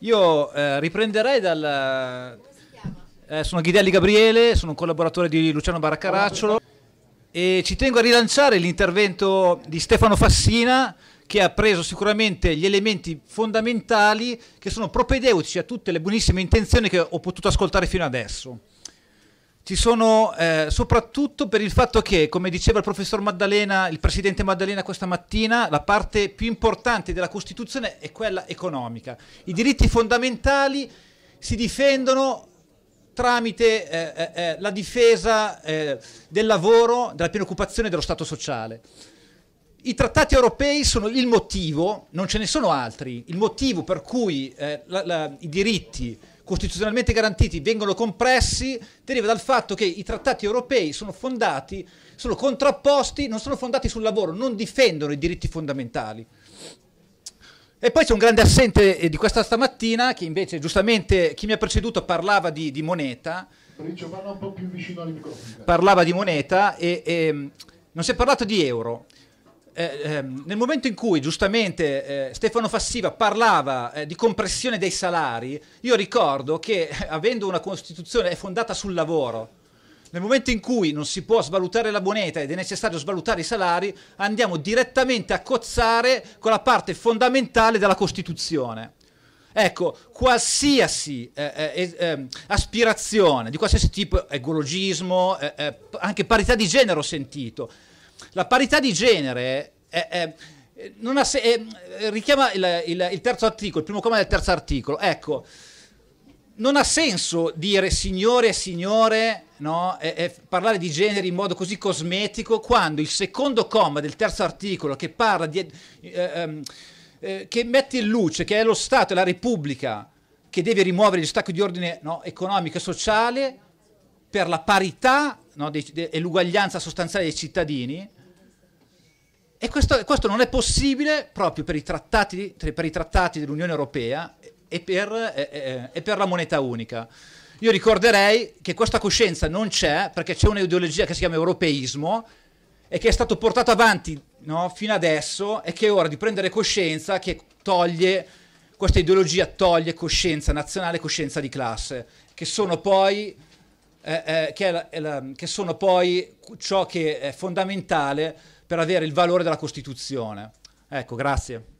Io eh, riprenderei dal... Come si Eh, sono Ghidelli Gabriele, sono un collaboratore di Luciano Baraccaracciolo e ci tengo a rilanciare l'intervento di Stefano Fassina che ha preso sicuramente gli elementi fondamentali che sono propedeutici a tutte le buonissime intenzioni che ho potuto ascoltare fino adesso ci sono eh, soprattutto per il fatto che, come diceva il professor Maddalena, il presidente Maddalena questa mattina, la parte più importante della Costituzione è quella economica. I diritti fondamentali si difendono tramite eh, eh, eh la difesa eh, del lavoro, della piena occupazione e dello Stato sociale. I trattati europei sono il motivo, non ce ne sono altri, il motivo per cui eh, la, la, i diritti costituzionalmente garantiti vengono compressi deriva dal fatto che i trattati europei sono fondati, sono contrapposti, non sono fondati sul lavoro, non difendono i diritti fondamentali. E poi c'è un grande assente eh, di questa stamattina che invece giustamente chi mi ha preceduto parlava di, di moneta. Riccio, parla un po' più vicino al microfono. Parlava di moneta e, e ehm, non si è parlato di euro. Eh, ehm, nel momento in cui giustamente eh, Stefano Fassiva parlava eh, di compressione dei salari, io ricordo che avendo una Costituzione fondata sul lavoro, nel momento in cui non si può svalutare la moneta ed è necessario svalutare i salari, andiamo direttamente a cozzare con la parte fondamentale della Costituzione. Ecco, qualsiasi eh, eh, eh, aspirazione di qualsiasi tipo, ecologismo, eh, eh, anche parità di genere ho sentito, la parità di genere è, è se, eh, richiama il, il, il, terzo articolo, il primo comma del terzo articolo. Ecco, non ha senso dire signore e signore, no? e, e parlare di genere in modo così cosmetico, quando il secondo comma del terzo articolo che parla di... Eh, ehm, eh, che mette in luce che è lo Stato e la Repubblica che deve rimuovere gli stacchi di ordine no, economico e sociale, per la parità no, dei, de, e l'uguaglianza sostanziale dei cittadini. E questo, questo, non è possibile proprio per i trattati, per i trattati dell'Unione Europea e per, e, e, e per la moneta unica. Io ricorderei che questa coscienza non c'è perché c'è un'ideologia che si chiama europeismo e che è stato portato avanti no, fino adesso e che è ora di prendere coscienza che toglie, questa ideologia toglie coscienza nazionale, e coscienza di classe, che sono poi eh, eh, che, la, la, che, sono poi ciò che è fondamentale per avere il valore della Costituzione. Ecco, grazie.